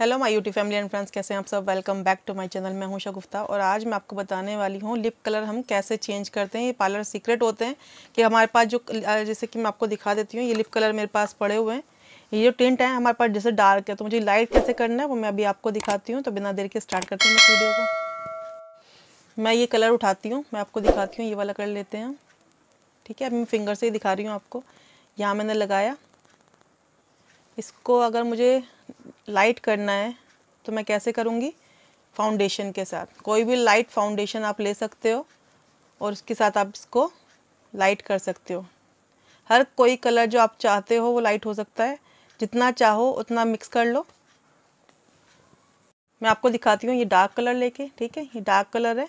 hello my YouTube family and friends कैसे हैं आप सब welcome back to my channel मैं हूं गुप्ता और आज मैं आपको बताने वाली हूं लिप कलर हम कैसे चेंज करते हैं ये पार्लर सीक्रेट होते हैं कि हमारे पास जो जैसे कि मैं आपको दिखा देती हूं ये लिप कलर मेरे पास पड़े हुए हैं ये जो टेंट है हमारे पास जैसे डार्क है तो मुझे लाइट कैसे करना है वो मैं अभी आपको दिखाती हूँ तो बिना देर के स्टार्ट करते हैं इस वीडियो को मैं ये कलर उठाती हूँ मैं आपको दिखाती हूँ ये वाला कलर लेते हैं ठीक है अभी मैं फिंगर से ही दिखा रही हूँ आपको यहाँ मैंने लगाया इसको अगर मुझे लाइट करना है तो मैं कैसे करूँगी फाउंडेशन के साथ कोई भी लाइट फाउंडेशन आप ले सकते हो और उसके साथ आप इसको लाइट कर सकते हो हर कोई कलर जो आप चाहते हो वो लाइट हो सकता है जितना चाहो उतना मिक्स कर लो मैं आपको दिखाती हूँ ये डार्क कलर लेके ठीक है ये डार्क कलर है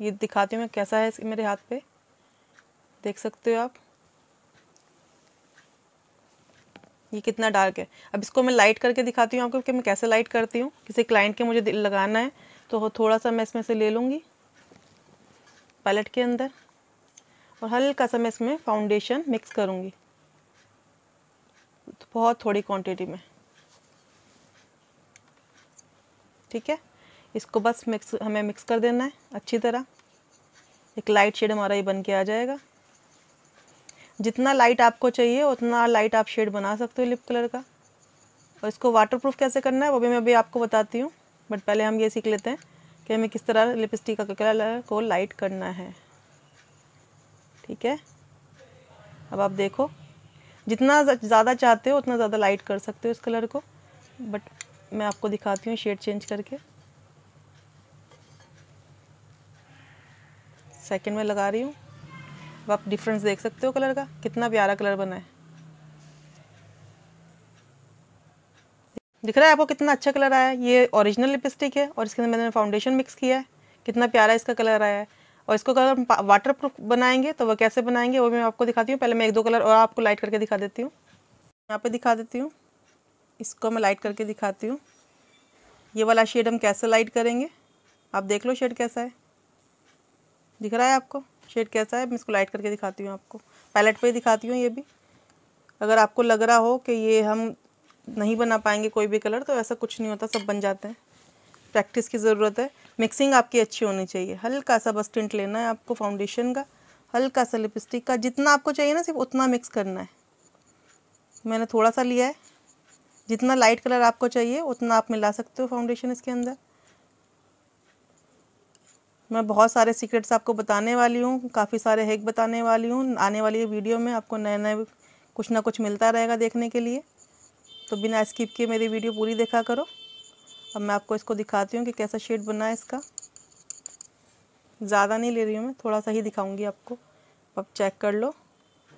ये दिखाती हूँ मैं कैसा है मेरे हाथ पे देख सकते हो आप ये कितना डार्क है अब इसको मैं लाइट करके दिखाती हूँ आपको कि मैं कैसे लाइट करती हूँ किसी क्लाइंट के मुझे लगाना है तो थोड़ा सा मैं इसमें से ले लूँगी पैलेट के अंदर और हल्का सा मैं इसमें फाउंडेशन मिक्स करूँगी तो बहुत थोड़ी क्वांटिटी में ठीक है इसको बस मिक्स हमें मिक्स कर देना है अच्छी तरह एक लाइट शेड हमारा ये बन के आ जाएगा जितना लाइट आपको चाहिए उतना लाइट आप शेड बना सकते हो लिप कलर का और इसको वाटरप्रूफ कैसे करना है वो भी मैं अभी आपको बताती हूँ बट पहले हम ये सीख लेते हैं कि हमें किस तरह लिपस्टिक का कलर को लाइट करना है ठीक है अब आप देखो जितना ज़्यादा चाहते हो उतना ज़्यादा लाइट कर सकते हो इस कलर को बट मैं आपको दिखाती हूँ शेड चेंज करके सेकेंड में लगा रही हूँ अब आप डिफरेंस देख सकते हो कलर का कितना प्यारा कलर बना है दिख रहा है आपको कितना अच्छा कलर आया है ये ओरिजिनल लिपस्टिक है और इसके अंदर मैंने फाउंडेशन मिक्स किया है कितना प्यारा इसका कलर आया है और इसको अगर हम वाटर प्रूफ बनाएंगे तो वह कैसे बनाएंगे वो मैं आपको दिखाती हूँ पहले मैं एक दो कलर और आपको लाइट करके दिखा देती हूँ यहाँ पे दिखा देती हूँ इसको मैं लाइट करके दिखाती हूँ ये वाला शेड हम कैसे लाइट करेंगे आप देख लो शेड कैसा है दिख रहा है आपको शेड कैसा है मैं इसको लाइट करके दिखाती हूँ आपको पैलेट पे ही दिखाती हूँ ये भी अगर आपको लग रहा हो कि ये हम नहीं बना पाएंगे कोई भी कलर तो ऐसा कुछ नहीं होता सब बन जाते हैं प्रैक्टिस की ज़रूरत है मिक्सिंग आपकी अच्छी होनी चाहिए हल्का सा बस टिंट लेना है आपको फाउंडेशन का हल्का सा लिपस्टिक का जितना आपको चाहिए ना सिर्फ उतना मिक्स करना है मैंने थोड़ा सा लिया है जितना लाइट कलर आपको चाहिए उतना आप मिला सकते हो फाउंडेशन इसके अंदर मैं बहुत सारे सीक्रेट्स आपको बताने वाली हूँ काफ़ी सारे हैक बताने वाली हूँ आने वाली वीडियो में आपको नए नए कुछ ना कुछ मिलता रहेगा देखने के लिए तो बिना स्किप किए मेरी वीडियो पूरी देखा करो अब मैं आपको इसको दिखाती हूँ कि कैसा शेड बना है इसका ज़्यादा नहीं ले रही हूँ मैं थोड़ा सा ही दिखाऊँगी आपको अब चेक कर लो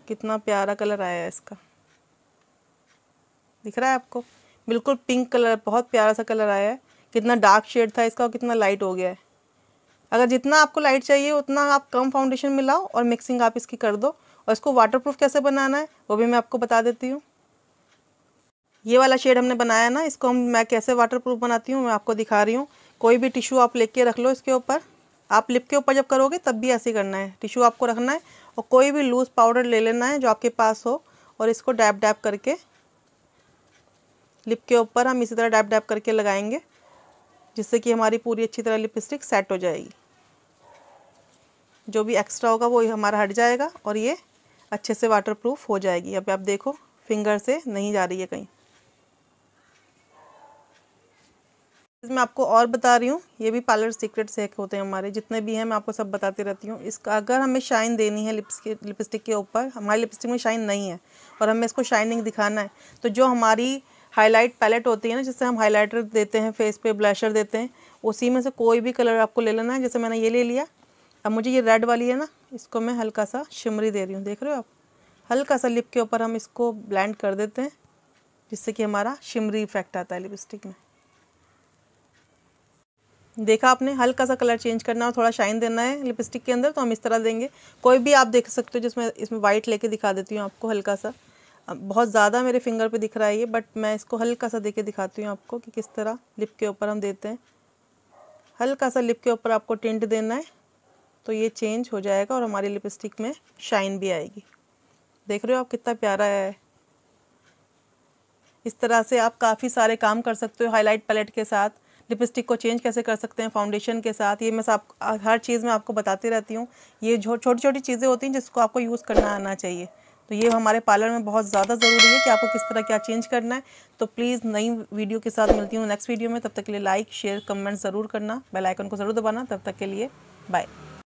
कितना प्यारा कलर आया है इसका दिख रहा है आपको बिल्कुल पिंक कलर बहुत प्यारा सा कलर आया है कितना डार्क शेड था इसका और कितना लाइट हो गया है अगर जितना आपको लाइट चाहिए उतना आप कम फाउंडेशन मिलाओ और मिक्सिंग आप इसकी कर दो और इसको वाटरप्रूफ कैसे बनाना है वो भी मैं आपको बता देती हूँ ये वाला शेड हमने बनाया ना इसको हम मैं कैसे वाटरप्रूफ बनाती हूँ मैं आपको दिखा रही हूँ कोई भी टिशू आप लेके रख लो इसके ऊपर आप लिप के ऊपर जब करोगे तब भी ऐसे करना है टिशू आपको रखना है और कोई भी लूज़ पाउडर ले लेना है जो आपके पास हो और इसको डैप डैप करके लिप के ऊपर हम इसी तरह डैप डैप करके लगाएंगे जिससे कि हमारी पूरी अच्छी तरह लिपस्टिक सेट हो जाएगी जो भी एक्स्ट्रा होगा वो हमारा हट जाएगा और ये अच्छे से वाटर प्रूफ हो जाएगी अब आप देखो फिंगर से नहीं जा रही है कहीं मैं आपको और बता रही हूँ ये भी पार्लर सीक्रेट सेक होते हैं हमारे जितने भी हैं मैं आपको सब बताती रहती हूँ इसका अगर हमें शाइन देनी है लिप्स के लिपस्टिक के ऊपर हमारी लिपस्टिक में शाइन नहीं है और हमें इसको शाइनिंग दिखाना है तो जो हमारी हाईलाइट पैलेट होती है ना जिससे हम हाईलाइटर देते हैं फेस पे ब्लशर देते हैं उसी में से कोई भी कलर आपको ले लेना है जैसे मैंने ये ले लिया अब मुझे ये रेड वाली है ना इसको मैं हल्का सा शिमरी दे रही हूँ देख रहे हो आप हल्का सा लिप के ऊपर हम इसको ब्लेंड कर देते हैं जिससे कि हमारा शिमरी इफेक्ट आता है लिपस्टिक में देखा आपने हल्का सा कलर चेंज करना और थोड़ा शाइन देना है लिपस्टिक के अंदर तो हम इस तरह देंगे कोई भी आप देख सकते हो जिसमें इसमें वाइट लेके दिखा देती हूँ आपको हल्का सा बहुत ज़्यादा मेरे फिंगर पे दिख रहा है ये बट मैं इसको हल्का सा देके दिखाती हूँ आपको कि किस तरह लिप के ऊपर हम देते हैं हल्का सा लिप के ऊपर आपको टेंट देना है तो ये चेंज हो जाएगा और हमारी लिपस्टिक में शाइन भी आएगी देख रहे हो आप कितना प्यारा है इस तरह से आप काफ़ी सारे काम कर सकते हो हाईलाइट पैलेट के साथ लिपस्टिक को चेंज कैसे कर सकते हैं फाउंडेशन के साथ ये मैं आप हर चीज़ में आपको बताती रहती हूँ ये छोटी छोटी चीज़ें होती हैं जिसको आपको यूज़ करना आना चाहिए तो ये हमारे पार्लर में बहुत ज़्यादा ज़रूरी है कि आपको किस तरह क्या चेंज करना है तो प्लीज़ नई वीडियो के साथ मिलती हूँ नेक्स्ट वीडियो में तब तक के लिए लाइक शेयर कमेंट ज़रूर करना बेलाइकन को ज़रूर दबाना तब तक के लिए बाय